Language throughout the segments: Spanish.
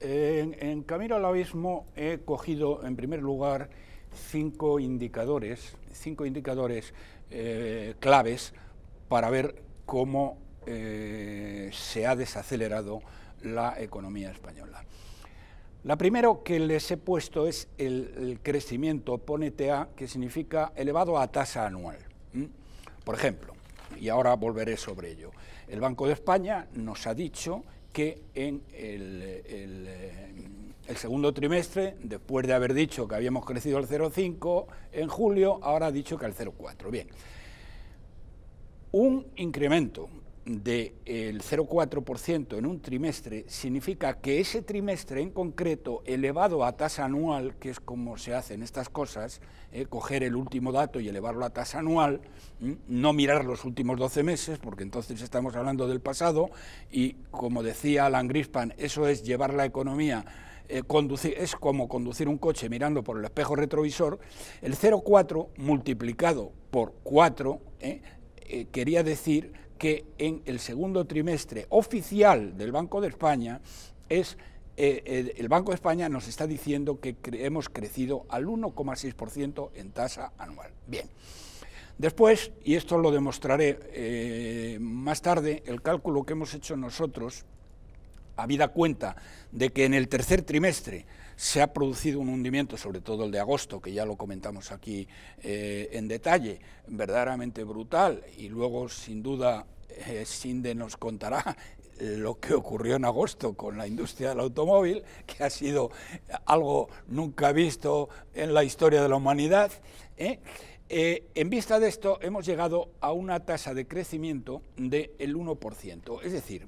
En, Camino al Abismo he cogido en primer lugar cinco indicadores, cinco indicadores eh, claves para ver cómo eh, se ha desacelerado la economía española. La primero que les he puesto es el, crecimiento, pónete que significa elevado a tasa anual. Por ejemplo, y ahora volveré sobre ello, el Banco de España nos ha dicho que en eh, el, segundo trimestre, después de haber dicho que habíamos crecido al 0,5 en julio, ahora ha dicho que al 0,4. Bien, un incremento del 0,4% en un trimestre significa que ese trimestre en concreto, elevado a tasa anual, que es como se hacen estas cosas, eh, coger el último dato y elevarlo a tasa anual, no mirar los últimos 12 meses, porque entonces estamos hablando del pasado, y como decía Alan Grispan, eso es llevar la economía eh, es como conducir un coche mirando por el espejo retrovisor, el 0,4 multiplicado por 4 eh, quería decir que en el segundo trimestre oficial del Banco de España es eh, eh, el Banco de España nos está diciendo que hemos crecido al 1,6% en tasa anual. Bien. Después, y esto lo demostraré eh, más tarde, el cálculo que hemos hecho nosotros habida cuenta de que en el tercer trimestre se ha producido un hundimiento, sobre todo el de agosto, que ya lo comentamos aquí eh, en detalle, verdaderamente brutal, y luego, sin duda, eh, Sinde nos contará lo que ocurrió en agosto con la industria del automóvil, que ha sido algo nunca visto en la historia de la humanidad. ¿eh? en vista de esto, hemos llegado a una tasa de crecimiento del 1%, es decir,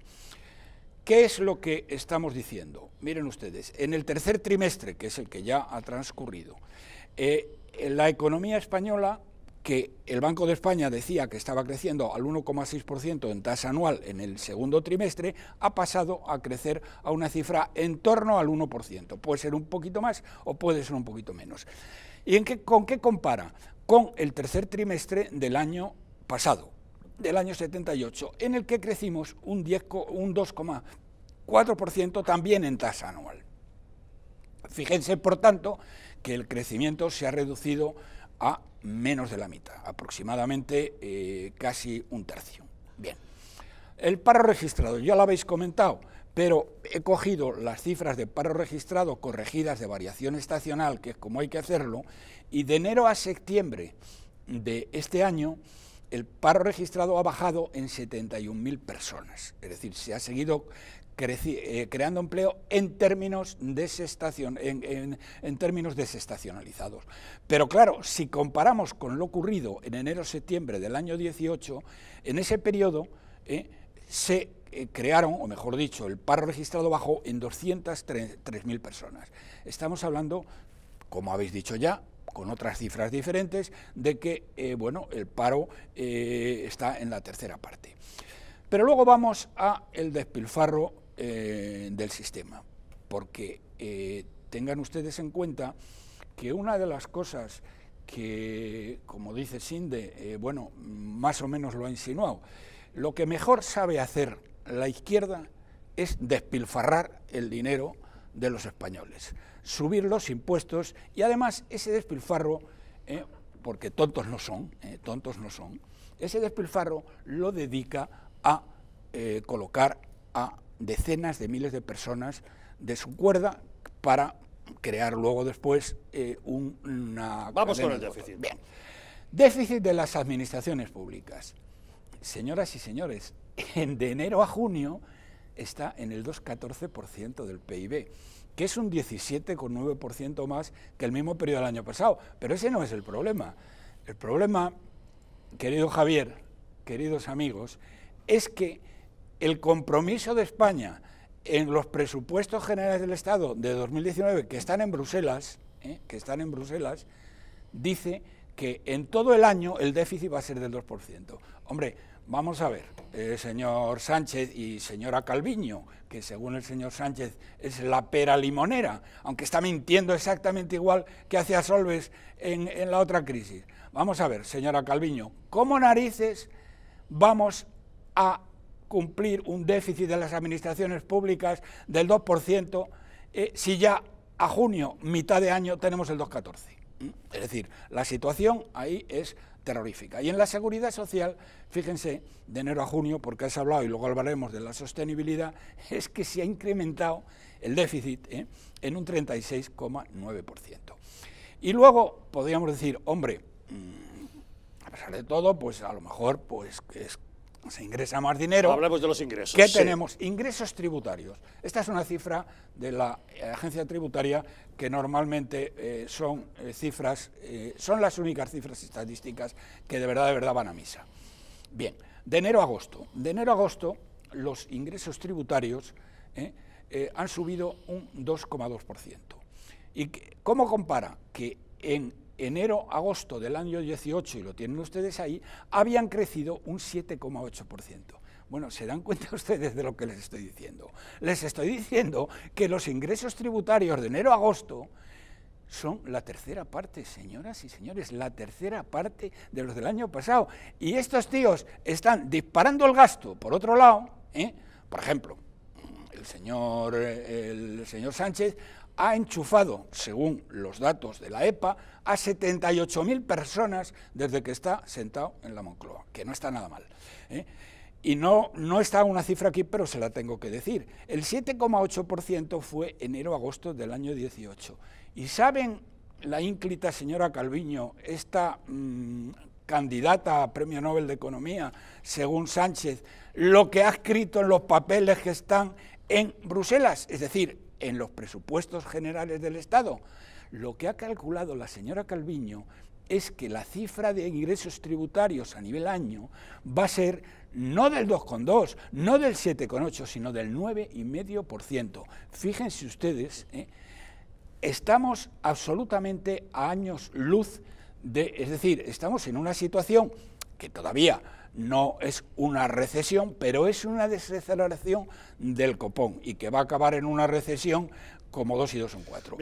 ¿Qué es lo que estamos diciendo? Miren ustedes, en el tercer trimestre, que es el que ya ha transcurrido, eh, la economía española, que el Banco de España decía que estaba creciendo al 1,6% en tasa anual en el segundo trimestre, ha pasado a crecer a una cifra en torno al 1%. Puede ser un poquito más o puede ser un poquito menos. ¿Y en qué, con qué compara? Con el tercer trimestre del año pasado, del año 78, en el que crecimos un, 4% también en tasa anual. Fíjense, por tanto, que el crecimiento se ha reducido a menos de la mitad, aproximadamente eh, casi un tercio. Bien, el paro registrado, ya lo habéis comentado, pero he cogido las cifras de paro registrado corregidas de variación estacional, que es como hay que hacerlo, y de enero a septiembre de este año el paro registrado ha bajado en 71.000 personas, es decir, se ha seguido eh, creando empleo en términos, desestacionalizados. Pero claro, si comparamos con lo ocurrido en enero-septiembre del año 18, en ese periodo eh, se eh, crearon, o mejor dicho, el paro registrado bajó en 203.000 personas. Estamos hablando, como habéis dicho ya, con otras cifras diferentes, de que eh, bueno, el paro eh, está en la tercera parte. Pero luego vamos a el despilfarro eh, del sistema, porque tengan ustedes en cuenta que una de las cosas que, como dice Sinde, bueno, más o menos lo ha insinuado, lo que mejor sabe hacer la izquierda es despilfarrar el dinero de los españoles, subir los impuestos y además ese despilfarro, eh, porque tontos no son, eh, tontos no son, ese despilfarro lo dedica a eh, colocar a decenas de miles de personas de su cuerda para crear luego después una... Vamos con el déficit. Bien. Déficit de las administraciones públicas. Señoras y señores, de enero a junio está en el 2,14% del PIB, que es un 17,9% más que el mismo periodo del año pasado. Pero ese no es el problema. El problema, querido Javier, queridos amigos, es que el compromiso de España en los presupuestos generales del Estado de 2019 que están en Bruselas, ¿eh? que están en Bruselas, dice que en todo el año el déficit va a ser del 2%. Hombre, Vamos a ver, eh, señor Sánchez y señora Calviño, que según el señor Sánchez es la pera limonera, aunque está mintiendo exactamente igual que hacía Solves en, la otra crisis. Vamos a ver, señora Calviño, ¿cómo narices vamos a cumplir un déficit de las administraciones públicas del 2% eh, si ya a junio, mitad de año, tenemos el 2,14. ¿Mm? Es decir, la situación ahí es terrorífica. Y en la seguridad social, fíjense, de enero a junio, porque has hablado y luego hablaremos de la sostenibilidad, es que se ha incrementado el déficit ¿eh? en un 36,9%. Y luego podríamos decir, hombre, mm, a pesar de todo, pues a lo mejor pues es se ingresa más dinero. Hablamos de los ingresos. ¿Qué tenemos? Ingresos tributarios. Esta es una cifra de la eh, agencia tributaria que normalmente eh, son eh, cifras, son las únicas cifras estadísticas que de verdad, de verdad van a misa. Bien, de enero a agosto. De enero a agosto los ingresos tributarios han subido un 2,2%. ¿Y cómo compara? Que en enero-agosto del año 18, y lo tienen ustedes ahí, habían crecido un 7,8%. Bueno, se dan cuenta ustedes de lo que les estoy diciendo. Les estoy diciendo que los ingresos tributarios de enero agosto son la tercera parte, señoras y señores, la tercera parte de los del año pasado. Y estos tíos están disparando el gasto, por otro lado, ¿eh? por ejemplo, el señor, eh, el señor Sánchez ha enchufado, según los datos de la EPA, a 78.000 personas desde que está sentado en la Moncloa, que no está nada mal. ¿eh? Y no, no está una cifra aquí, pero se la tengo que decir. El 7,8% fue enero-agosto del año 18. ¿Y saben la ínclita señora Calviño, esta mm, candidata a Premio Nobel de Economía, según Sánchez, lo que ha escrito en los papeles que están en Bruselas? Es decir, en los presupuestos generales del Estado. Lo que ha calculado la señora Calviño es que la cifra de ingresos tributarios a nivel año va a ser no del 2,2, no del 7,8, sino del 9,5%. Fíjense ustedes, ¿eh? estamos absolutamente a años luz de, es decir, estamos en una situación que todavía no es una recesión, pero es una desaceleración del copón y que va a acabar en una recesión como dos y dos son cuatro.